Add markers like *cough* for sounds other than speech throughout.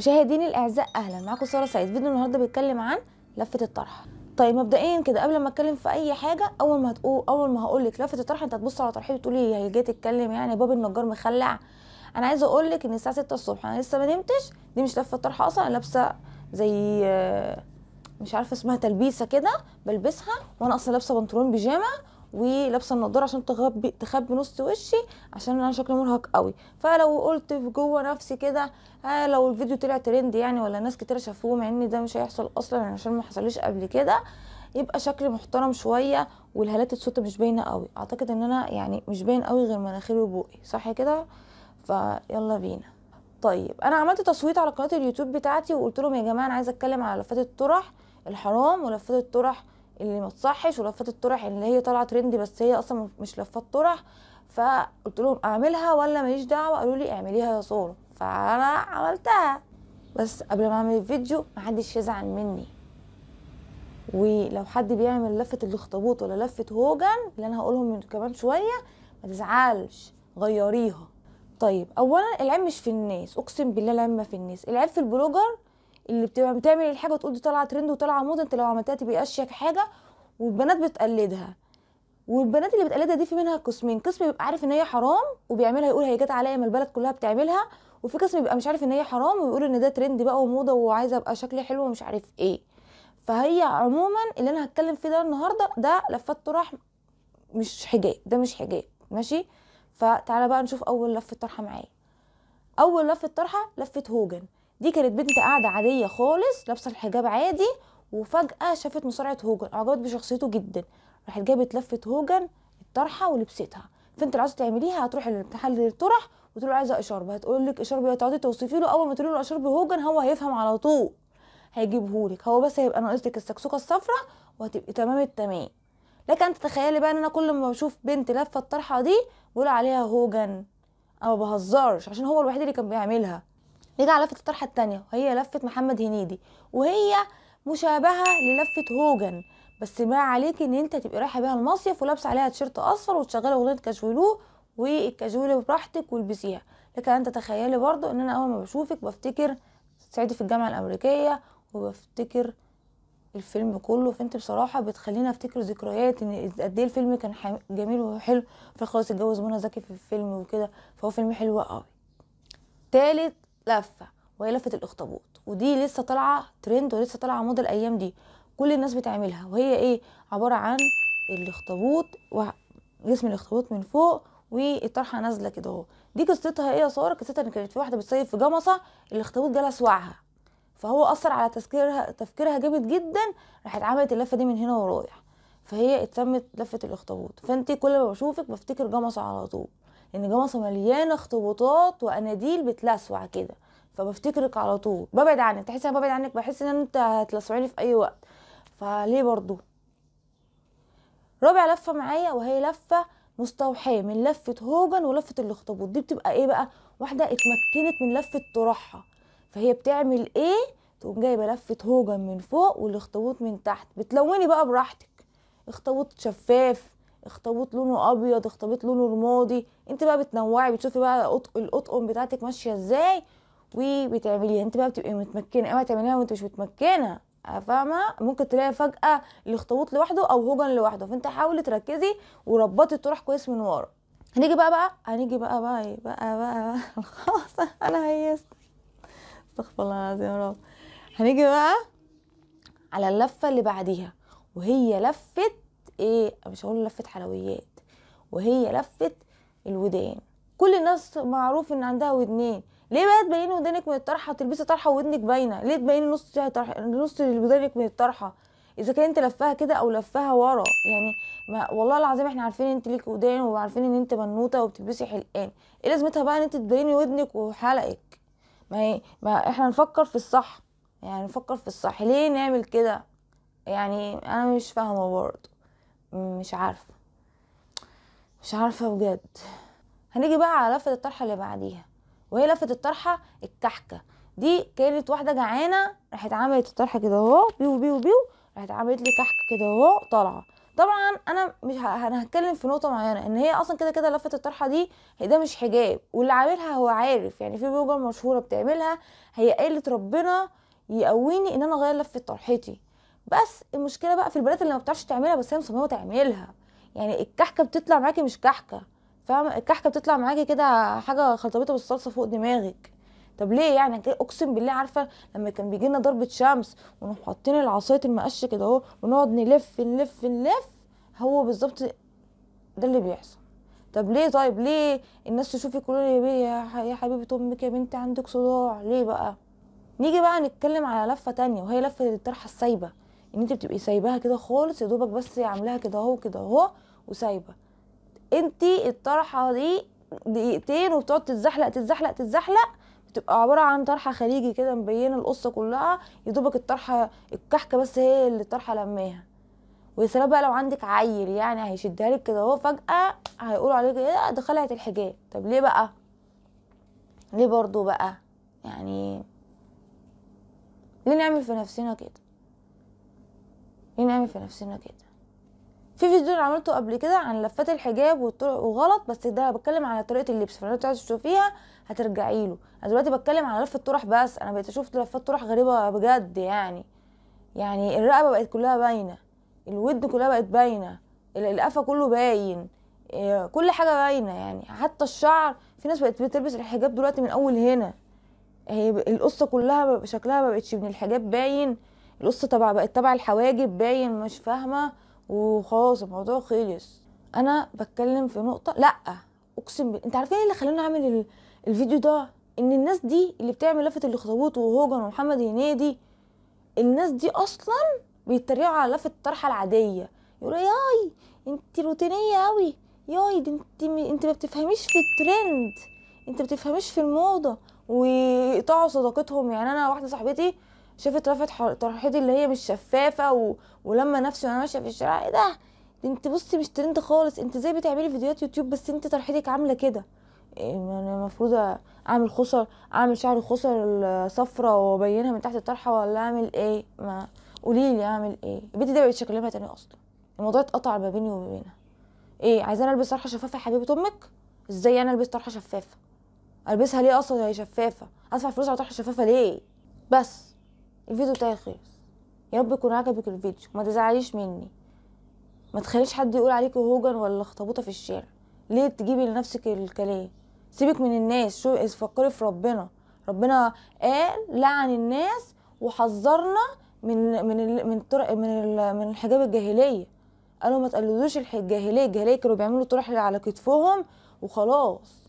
مشاهدين الاعزاء اهلا معاكم ساره سعيد فيديو النهارده بيتكلم عن لفه الطرح طيب مبدئيا كده قبل ما اتكلم في اي حاجه اول ما هتقول اول ما هقول لك لفه الطرح انت هتبص على طرحي وتقولي هي جايه تتكلم يعني باب النجار مخلع انا عايزه اقول لك ان الساعه 6 الصبح انا لسه ما نمتش دي مش لفه طرح اصلا انا لابسه زي آه، مش عارفه اسمها تلبيسه كده بلبسها وانا اصلا لابسه بنطلون بيجامه ولابسه النضاره عشان تخبي تخبي نص وشي عشان انا شكلي مرهق قوي فلو قلت في جوه نفسي كده آه لو الفيديو طلع ترند يعني ولا ناس كتير شافوه مع ان ده مش هيحصل اصلا يعني عشان ما حصلش قبل كده يبقى شكلي محترم شويه والهالات الصوت مش باينه قوي اعتقد ان انا يعني مش باين قوي غير مناخيري وبوقي صح كده فيلا بينا طيب انا عملت تصويت على قناه اليوتيوب بتاعتي وقلت لهم يا جماعه انا عايزه اتكلم على لفات الطرح الحرام ولفات الطرح اللي ما تصحش ولفات الطرح اللي هي طالعه ترند بس هي اصلا مش لفات طرح فقلت لهم اعملها ولا ماليش دعوه قالوا لي اعمليها يا صوره فانا عملتها بس قبل ما اعمل الفيديو محدش يزعل مني ولو حد بيعمل لفه الاخطبوط ولا لفه هوجن اللي انا هقولهم من كمان شويه ما تزعلش غيريها طيب اولا العيب مش في الناس اقسم بالله العيب ما في الناس العيب في البلوجر اللي بتبقى بتعمل الحاجه وتقول دي طالعه ترند وطالعه موضه انت لو عملتها تبقى اشيك حاجه والبنات بتقلدها والبنات اللي بتقلدها دي في منها قسمين قسم بيبقى عارف ان هي حرام وبيعملها يقول هي جت عليا ما البلد كلها بتعملها وفي قسم بيبقى مش عارف ان هي حرام وبيقول ان ده ترند بقى وموضه وعايزه ابقى شكلي حلو ومش عارف ايه فهي عموما اللي انا هتكلم فيه ده النهارده ده لفات طرح مش حجاب ده مش حجاب ماشي فتعالى بقى نشوف اول لفه طرحه معايا اول لفه طرحه لفه هوجن دي كانت بنت قاعده عاديه خالص لابسه الحجاب عادي وفجاه شافت مصارعه هوجن اعجبت بشخصيته جدا راحت جابت لفه هوجن الطرحه ولبستها فانت اللي عايزه تعمليها هتروحي لمحل الطرح وتقول له عايزه اشارب هتقول لك اشارب إيه؟ هتقعدي توصفي له اول ما تقولي له اشارب هوجن هو هيفهم على طول هيجيبهولك هو بس هيبقى ناقص لك السكسوكه الصفراء وهتبقي تمام التمام لكن انت تخيلي بقى ان انا كل ما بشوف بنت لفه الطرحه دي بقول عليها هوجن انا ما بهزرش عشان هو الوحيد اللي كان بيعملها نيجي على لفه الطرحه الثانيه وهي لفه محمد هنيدي وهي مشابهه للفه هوجن بس ما عليك ان انت تبقي رايحه بيها المصيف ولابسه عليها تيشيرت اصفر وتشغلي اغنيه كاجولو والكاجولو براحتك والبسيها لكن انت تخيلي برضو ان انا اول ما بشوفك بفتكر سعيد في الجامعه الامريكيه وبفتكر الفيلم كله فانت بصراحه بتخليني افتكر ذكريات ان قد ايه الفيلم كان جميل وحلو فخلاص اتجوز منى زكي في الفيلم وكده فهو فيلم حلو قوي تالت لفه وهي لفه الاخطبوط ودي لسه طالعه ترند ولسه طالعه موضه الايام دي كل الناس بتعملها وهي ايه عباره عن الاخطبوط جسم الاخطبوط من فوق والطرحه نازله كده اهو دي قصتها ايه يا ساره قصتها ان كانت في واحده بتصيف في جمصه الاخطبوط جالها سوعها فهو اثر على تفكيرها تفكيرها جامد جدا راحت عملت اللفه دي من هنا ورايح فهي اتسمت لفه الاخطبوط فانت كل ما بشوفك بفتكر جمصه على طول ان جمصه مليانه اخطبوطات واناديل بتلسوع كده فبفتكرك على طول ببعد عنك تحس انا ببعد عنك بحس ان انت هتلسعيني في اي وقت فليه برضو رابع لفه معايا وهي لفه مستوحاه من لفه هوجن ولفه الاخطبوط دي بتبقى ايه بقى واحده اتمكنت من لفه طرحها فهي بتعمل ايه تقوم جايبه لفه هوجن من فوق والاخطبوط من تحت بتلوني بقى براحتك اخطبوط شفاف اخطبوط لونه ابيض اخطبوط لونه رمادي انت بقى بتنوعي بتشوفي بقى الاطقم بتاعتك ماشيه ازاي وبتعمليها انت بقى بتبقي متمكنه اوعي تعمليها وانت مش متمكنه آه، فاهمه ممكن تلاقي فجاه الاخطبوط لوحده او هوجن لوحده فانت حاولي تركزي وربطي الطرح كويس من ورا هنيجي بقى بقى هنيجي بقى بقى ايه بقى بقى, بقى *laughs* خلاص انا هيست استغفر الله العظيم يا رب هنيجي بقى على اللفه اللي بعديها وهي لفه ايه مش هقول لفه حلويات وهي لفه الودان كل الناس معروف ان عندها ودنين ليه بقى تبيني ودنك من الطرحه تلبسي طرحه وودنك باينه ليه تبيني نص نص ودنك من الطرحه اذا كان انت لفها كده او لفها ورا يعني ما والله العظيم احنا عارفين انت ليك ودان وعارفين ان انت بنوته وبتلبسي حلقان ايه لازمتها بقى ان انت تبيني ودنك وحلقك ما هي ما احنا نفكر في الصح يعني نفكر في الصح ليه نعمل كده يعني انا مش فاهمه برضه مش عارفه مش عارفه بجد هنيجي بقى على لفه الطرحه اللي بعديها وهي لفه الطرحه الكحكه دي كانت واحده جعانه راحت عملت الطرحه كده اهو بيو بيو بيو راحت عملت لي كحكه كده اهو طالعه طبعا انا مش ه... انا هتكلم في نقطه معينه ان هي اصلا كده كده لفه الطرحه دي هي ده مش حجاب واللي عاملها هو عارف يعني في بلوجر مشهوره بتعملها هي قالت ربنا يقويني ان انا اغير لفه طرحتي بس المشكله بقى في البنات اللي ما بتعرفش تعملها بس هي مصممه تعملها يعني الكحكه بتطلع معاكي مش كحكه فاهمه الكحكه بتطلع معاكي كده حاجه خلطبيطه بالصلصه فوق دماغك طب ليه يعني اقسم بالله عارفه لما كان بيجي لنا ضربه شمس ونقوم حاطين العصايه المقش كده اهو ونقعد نلف نلف نلف هو بالظبط ده اللي بيحصل طب ليه طيب ليه الناس تشوفك يا لي يا حبيبه امك يا بنتي عندك صداع ليه بقى نيجي بقى نتكلم على لفه تانية وهي لفه الطرحه السايبه ان انت بتبقي سايباها كده خالص يا دوبك بس عاملاها كده اهو كده اهو وسايبه انت الطرحه دي دقيقتين وبتقعد تتزحلق تتزحلق تتزحلق بتبقى عباره عن طرحه خليجي كده مبينه القصه كلها يا دوبك الطرحه الكحكه بس هي اللي الطرحه لماها ويا سلام بقى لو عندك عيل يعني هيشدها لك كده اهو فجاه هيقولوا عليك ايه ده خلعت الحجاب طب ليه بقى ليه برضو بقى يعني ليه نعمل في نفسنا كده ليه نعمل في نفسنا كده في فيديو انا عملته قبل كده عن لفات الحجاب والطرق وغلط بس ده بتكلم على طريقه اللبس فلو انت عايز تشوفيها هترجعي له انا دلوقتي بتكلم على لفه طرح بس انا بقيت اشوف لفات طرح غريبه بجد يعني يعني الرقبه بقت كلها باينه الود كلها بقت باينه القفا كله باين آه، كل حاجه باينه يعني حتى الشعر في ناس بقت بتلبس الحجاب دلوقتي من اول هنا هي القصه كلها شكلها ما بقتش من الحجاب باين القصه تبع بقت تبع الحواجب باين مش فاهمه وخلاص الموضوع خلص انا بتكلم في نقطه لا اقسم بالله انت عارفين ايه اللي خلاني اعمل الفيديو ده ان الناس دي اللي بتعمل لفه الاخطبوط وهوجن ومحمد هنيدي الناس دي اصلا بيتريقوا على لفه الطرحه العاديه يقولوا إيه، ياي انت روتينيه قوي ياي دي انت م... انت ما بتفهميش في الترند انت ما بتفهميش في الموضه ويقطعوا صداقتهم يعني انا واحده صاحبتي شافت رفعت طرحتي اللي هي مش شفافه و... ولما نفسي وانا ماشيه في الشارع ايه ده انت بصي مش ترند خالص انت ازاي بتعملي فيديوهات يوتيوب بس انت طرحتك عامله كده إيه انا المفروض اعمل خصر اعمل شعر خصر صفرة وابينها من تحت الطرحه ولا اعمل ايه ما قولي لي اعمل ايه البنت دي بقت شكلها تاني اصلا الموضوع اتقطع ما بيني وما بينها ايه عايزاني البس طرحه شفافه يا حبيبه امك ازاي انا البس طرحه شفافه البسها ليه اصلا هي شفافه ادفع فلوس على طرحه شفافه ليه بس الفيديو بتاعي خلص يا رب يكون عجبك الفيديو ما تزعليش مني ما تخليش حد يقول عليك هوجن ولا خطبوطه في الشارع ليه تجيبي لنفسك الكلام سيبك من الناس شو فكري في ربنا ربنا قال لعن الناس وحذرنا من من ال من الطرق من ال من الحجاب الجاهليه قالوا ما تقلدوش الجاهليه الجاهليه كانوا بيعملوا طرح على كتفهم وخلاص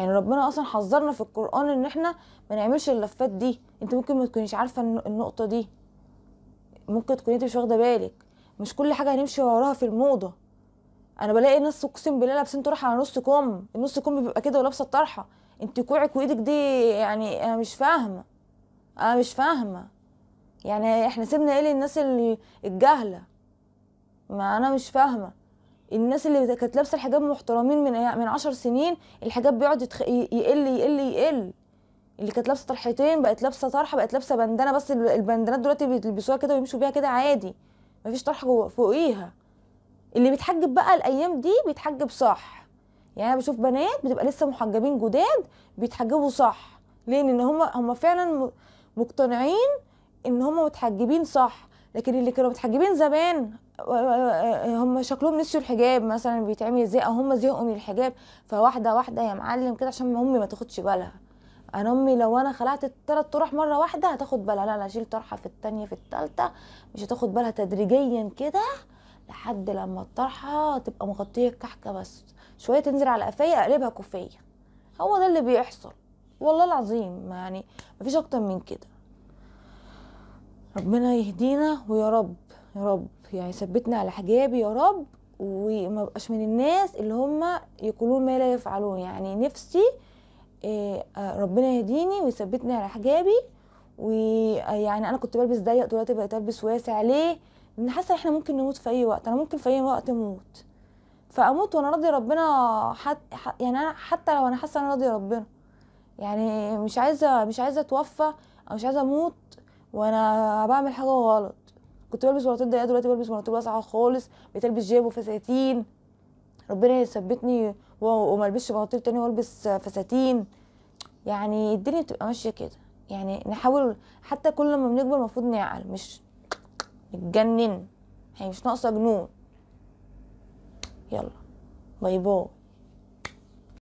يعني ربنا اصلا حذرنا في القران ان احنا ما نعملش اللفات دي انت ممكن ما تكونيش عارفه النقطه دي ممكن تكوني انت مش واخده بالك مش كل حاجه هنمشي وراها في الموضه انا بلاقي ناس اقسم بالله لابسين طرحه على نص كم النص كم بيبقى كده ولابسه الطرحه انت كوعك وايدك دي يعني انا مش فاهمه انا مش فاهمه يعني احنا سيبنا ايه للناس الجاهله ما انا مش فاهمه الناس اللي كانت لابسه الحجاب محترمين من من 10 سنين الحجاب بيقعد يتخ... يقل, يقل يقل يقل اللي كانت لابسه طرحتين بقت لابسه طرحه بقت لابسه بندانه بس البندانات دلوقتي بيلبسوها كده ويمشوا بيها كده عادي مفيش طرحه فوقيها اللي بيتحجب بقى الايام دي بيتحجب صح يعني انا بشوف بنات بتبقى لسه محجبين جداد بيتحجبوا صح ليه ان هم هم فعلا مقتنعين ان هم متحجبين صح لكن اللي كانوا متحجبين زمان آه، هم شكلهم نسيوا الحجاب مثلا بيتعمل ازاي او هم زهقوا من الحجاب فواحده واحده يا معلم كده عشان امي ما تاخدش بالها انا امي لو انا خلعت الثلاث طرح مره واحده هتاخد بالها لا انا اشيل طرحه في الثانيه في الثالثه مش هتاخد بالها تدريجيا كده لحد لما الطرحه تبقى مغطيه الكحكه بس شويه تنزل على قفايا اقلبها كوفيه هو ده اللي بيحصل والله العظيم يعني مفيش اكتر من كده ربنا يهدينا ويا رب يا رب يعني ثبتنا على حجابي يا رب وما بقاش من الناس اللي هم يقولون ما لا يفعلون يعني نفسي آه، آه، ربنا يهديني ويثبتني على حجابي ويعني انا كنت بلبس ضيق دلوقتي بقيت البس واسع ليه لان حاسه احنا ممكن نموت في اي وقت انا ممكن في اي وقت اموت فاموت وانا راضي ربنا حت... يعني انا حتى لو انا حاسه انا راضي ربنا يعني مش عايزه مش عايزه اتوفى او مش عايزه اموت وانا بعمل حاجه غلط كنت بلبس بناطيل ضيقه دلوقتي بلبس بناطيل واسعه خالص بقيت البس جيب وفساتين ربنا يثبتني وما البسش بناطيل تاني والبس فساتين يعني الدنيا بتبقى ماشيه كده يعني نحاول حتى كل ما بنكبر المفروض نعقل مش نتجنن هي يعني مش ناقصه جنون يلا باي باي